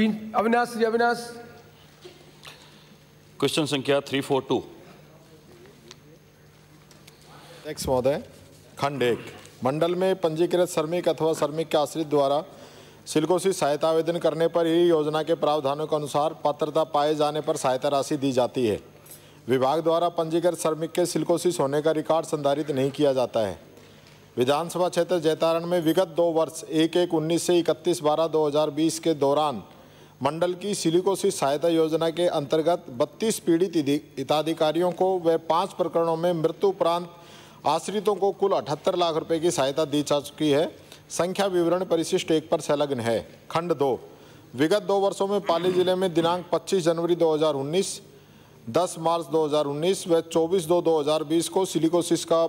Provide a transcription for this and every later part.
तीन अविनाश जी अविनाश क्वेश्चन संख्या three four two next महोदय खंड एक मंडल में पंजीकृत श्रमिक अथवा श्रमिक के आश्रित द्वारा सिल्कोसी सहायता आवेदन करने पर ही योजना के प्रावधानों के अनुसार पात्रता पाए जाने पर सहायता राशि दी जाती है विभाग द्वारा पंजीकृत श्रमिक के सिल्कोसिस होने का रिकॉर्ड संधारित नहीं किया जाता है विधानसभा क्षेत्र जैतारण में विगत दो वर्ष एक एक उन्नीस से इकतीस बारह दो के दौरान मंडल की सिलिकोसिस सहायता योजना के अंतर्गत 32 पीड़ित हिताधिकारियों को व पांच प्रकरणों में मृत्यु उपरांत आश्रितों को कुल अठहत्तर लाख रुपए की सहायता दी जा चुकी है संख्या विवरण परिशिष्ट एक पर संलग्न है खंड दो विगत दो वर्षों में पाली जिले में दिनांक 25 जनवरी 2019, 10 मार्च 2019 व 24 दो 2020 को सिलिकोसिस का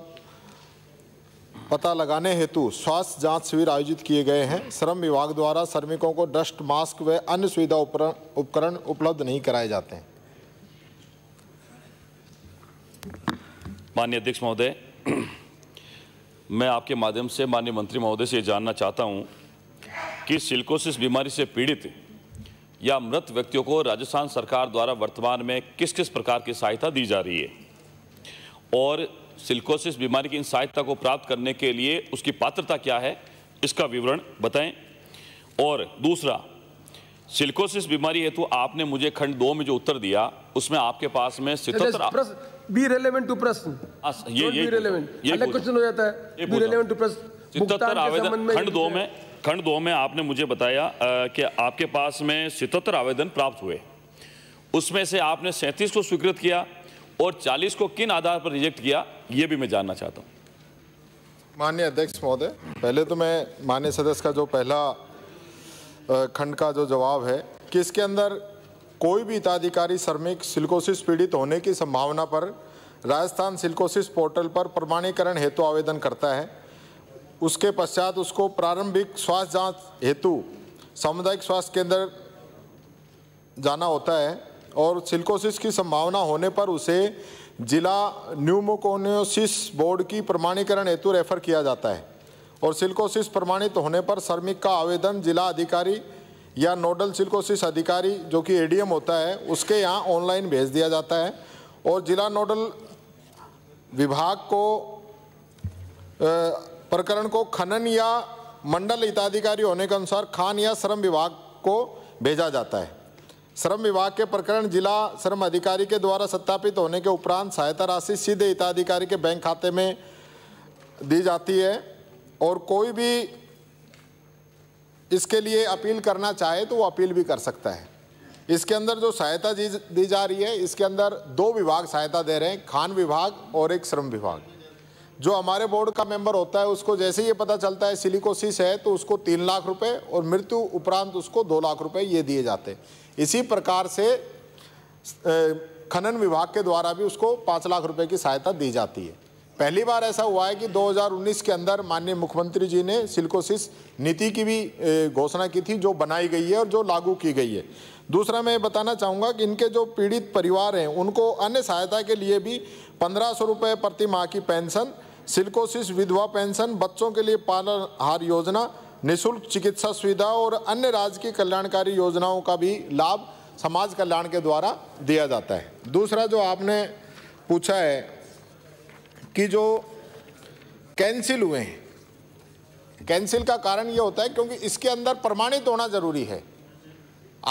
पता लगाने हेतु स्वास्थ्य जांच शिविर आयोजित किए गए हैं श्रम विभाग द्वारा श्रमिकों को डस्ट मास्क व अन्य सुविधा उपकरण उपलब्ध नहीं कराए जाते हैं माननीय अध्यक्ष महोदय मैं आपके माध्यम से माननीय मंत्री महोदय से ये जानना चाहता हूँ कि सिल्कोसिस बीमारी से पीड़ित या मृत व्यक्तियों को राजस्थान सरकार द्वारा वर्तमान में किस किस प्रकार की सहायता दी जा रही है और सिल्कोसिस बीमारी की इन सहायता को प्राप्त करने के लिए उसकी पात्रता क्या है इसका विवरण बताएं और दूसरा सिल्कोसिस बीमारी हेतु तो आपने मुझे खंड दो में जो उत्तर दिया उसमें आपके पास में सितर बी रेलेवेंट टू प्रश्न ये ये क्वेश्चन हो जाता है बी रेलेवेंट टू प्रश्न सितर आवेदन खंड दो में खंड दो में आपने मुझे बताया कि आपके पास में सितर आवेदन प्राप्त हुए उसमें से आपने सैंतीस को स्वीकृत किया और 40 को किन आधार पर रिजेक्ट किया ये भी मैं जानना चाहता हूँ माननीय अध्यक्ष महोदय पहले तो मैं माननीय सदस्य का जो पहला खंड का जो जवाब है कि इसके अंदर कोई भी हिताधिकारी श्रमिक सिल्कोसिस पीड़ित होने की संभावना पर राजस्थान सिल्कोसिस पोर्टल पर प्रमाणीकरण हेतु आवेदन करता है उसके पश्चात उसको प्रारंभिक स्वास्थ्य जांच हेतु सामुदायिक स्वास्थ्य केंद्र जाना होता है और सिल्कोसिस की संभावना होने पर उसे जिला न्यूमोकोनियोसिस बोर्ड की प्रमाणीकरण हेतु रेफर किया जाता है और सिल्कोसिस प्रमाणित होने पर श्रमिक का आवेदन जिला अधिकारी या नोडल सिल्कोसिस अधिकारी जो कि एडीएम होता है उसके यहाँ ऑनलाइन भेज दिया जाता है और जिला नोडल विभाग को प्रकरण को खनन या मंडल हिताधिकारी होने के अनुसार खान या श्रम विभाग को भेजा जाता है श्रम विभाग के प्रकरण जिला श्रम अधिकारी के द्वारा सत्यापित होने के उपरांत सहायता राशि सीधे हिताधिकारी के बैंक खाते में दी जाती है और कोई भी इसके लिए अपील करना चाहे तो वो अपील भी कर सकता है इसके अंदर जो सहायता दी जा रही है इसके अंदर दो विभाग सहायता दे रहे हैं खान विभाग और एक श्रम विभाग जो हमारे बोर्ड का मेंबर होता है उसको जैसे ये पता चलता है सिलिकोसिस है तो उसको तीन लाख रुपए और मृत्यु उपरांत उसको दो लाख रुपए ये दिए जाते इसी प्रकार से खनन विभाग के द्वारा भी उसको पाँच लाख रुपए की सहायता दी जाती है पहली बार ऐसा हुआ है कि 2019 के अंदर माननीय मुख्यमंत्री जी ने सिल्कोसिस नीति की भी घोषणा की थी जो बनाई गई है और जो लागू की गई है दूसरा मैं बताना चाहूँगा कि इनके जो पीड़ित परिवार हैं उनको अन्य सहायता के लिए भी पंद्रह सौ रुपये प्रति माह की पेंशन सिल्कोसिस विधवा पेंशन बच्चों के लिए पालनहार योजना निशुल्क चिकित्सा सुविधा और अन्य राज्य की कल्याणकारी योजनाओं का भी लाभ समाज कल्याण के द्वारा दिया जाता है दूसरा जो आपने पूछा है कि जो कैंसिल हुए हैं कैंसिल का कारण ये होता है क्योंकि इसके अंदर प्रमाणित होना ज़रूरी है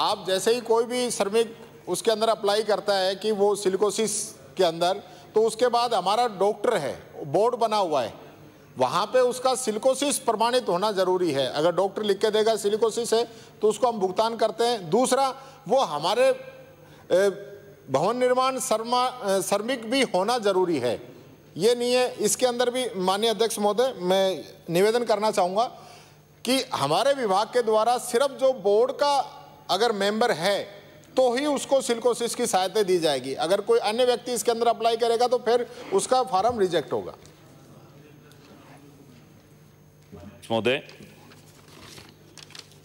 आप जैसे ही कोई भी श्रमिक उसके अंदर अप्लाई करता है कि वो सिल्कोसिस के अंदर तो उसके बाद हमारा डॉक्टर है बोर्ड बना हुआ है वहाँ पे उसका सिलिकोसिस प्रमाणित होना जरूरी है अगर डॉक्टर लिख के देगा सिलिकोसिस है तो उसको हम भुगतान करते हैं दूसरा वो हमारे भवन निर्माण शर्मा श्रमिक भी होना जरूरी है ये नहीं है इसके अंदर भी माननीय अध्यक्ष महोदय मैं निवेदन करना चाहूँगा कि हमारे विभाग के द्वारा सिर्फ जो बोर्ड का अगर मेंबर है तो ही उसको सिल्कोसिस की सहायता दी जाएगी अगर कोई अन्य व्यक्ति इसके अंदर अप्लाई करेगा तो फिर उसका फार्म रिजेक्ट होगा महोदय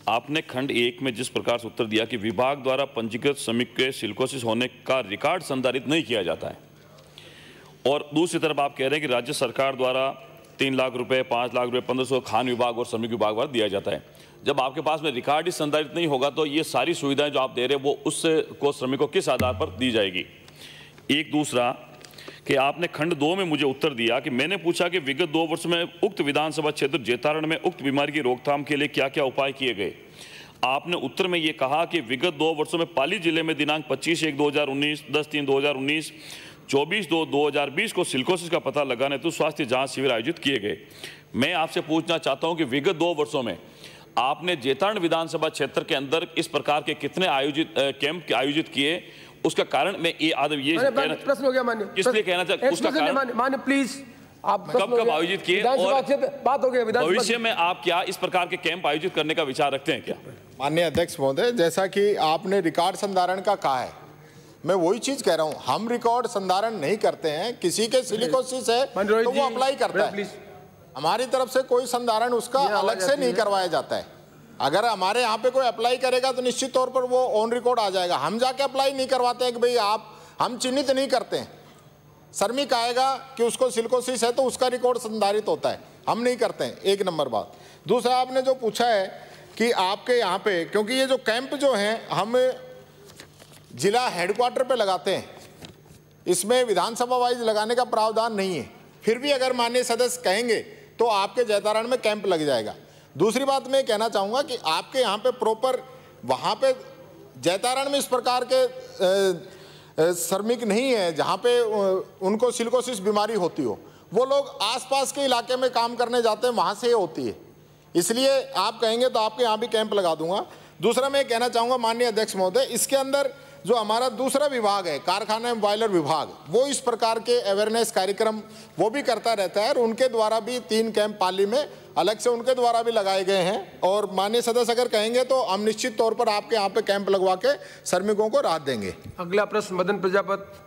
आपने खंड एक में जिस प्रकार से उत्तर दिया कि विभाग द्वारा पंजीकृत श्रमिक के सिल्कोसिस होने का रिकॉर्ड संधारित नहीं किया जाता है और दूसरी तरफ आप कह रहे हैं कि राज्य सरकार द्वारा तीन लाख रुपए पाँच लाख रुपए पंद्रह सौ खान विभाग और श्रमिक विभाग द्वारा दिया जाता है जब आपके पास में रिकॉर्ड ही संधारित नहीं होगा तो ये सारी सुविधाएं जो आप दे रहे हैं वो उस को श्रमिकों किस आधार पर दी जाएगी एक दूसरा कि आपने खंड दो में मुझे उत्तर दिया कि मैंने पूछा कि विगत दो वर्ष में उक्त विधानसभा क्षेत्र जेतारण में उक्त बीमारी की रोकथाम के लिए क्या क्या उपाय किए गए आपने उत्तर में ये कहा कि विगत दो वर्षों में पाली जिले में दिनांक 25 एक 2019, 10 तीन 2019, 24 दो 2020 को सिल्कोसिस का पता लगाने तो स्वास्थ्य जांच शिविर आयोजित किए गए मैं आपसे पूछना चाहता हूं कि विगत दो वर्षों में आपने जेतारण विधानसभा क्षेत्र के अंदर इस प्रकार के कितने आयोजित कैंप आयोजित किए उसका कारण मैं ये आदम ये प्रश्न हो गया मान्य इसलिए कहना चाहता उसका कारण मान्य प्लीज आप कब कब आयोजित किए और बात हो गया भविष्य में आप क्या इस प्रकार के कैंप आयोजित करने का विचार रखते हैं क्या मान्य अध्यक्ष महोदय जैसा कि आपने रिकॉर्ड संधारण का कहा है मैं वही चीज कह रहा हूँ हम रिकॉर्ड संधारण नहीं करते हैं किसी के सिलिकोसिस है तो वो अप्लाई करता है हमारी तरफ से कोई संधारण उसका अलग से नहीं करवाया जाता है अगर हमारे यहाँ पे कोई अप्लाई करेगा तो निश्चित तौर पर वो ऑन रिकॉर्ड आ जाएगा हम जाके अप्लाई नहीं करवाते हैं कि भाई आप हम चिन्हित नहीं करते हैं श्रमिक आएगा कि उसको सिल्कोसिस है तो उसका रिकॉर्ड संधारित होता है हम नहीं करते हैं एक नंबर बात दूसरा आपने जो पूछा है कि आपके यहाँ पे क्योंकि ये जो कैंप जो हैं हम जिला हेडक्वार्टर पर लगाते हैं इसमें विधानसभा वाइज लगाने का प्रावधान नहीं है फिर भी अगर माननीय सदस्य कहेंगे तो आपके जैतारण में कैंप लग जाएगा दूसरी बात मैं कहना चाहूँगा कि आपके यहाँ पे प्रॉपर वहाँ पे जैतारण में इस प्रकार के श्रमिक नहीं है जहाँ पे उनको सिल्कोसिस बीमारी होती हो वो लोग आसपास के इलाके में काम करने जाते हैं वहाँ से होती है इसलिए आप कहेंगे तो आपके यहाँ भी कैंप लगा दूंगा दूसरा मैं कहना चाहूँगा माननीय अध्यक्ष महोदय इसके अंदर जो हमारा दूसरा विभाग है कारखाना एवं बॉयलर विभाग वो इस प्रकार के अवेयरनेस कार्यक्रम वो भी करता रहता है और उनके द्वारा भी तीन कैंप पाली में अलग से उनके द्वारा भी लगाए गए हैं और मान्य सदस्य अगर कहेंगे तो हम निश्चित तौर पर आपके यहाँ पे कैंप लगवा के श्रमिकों को राहत देंगे अगला प्रश्न मदन प्रजापत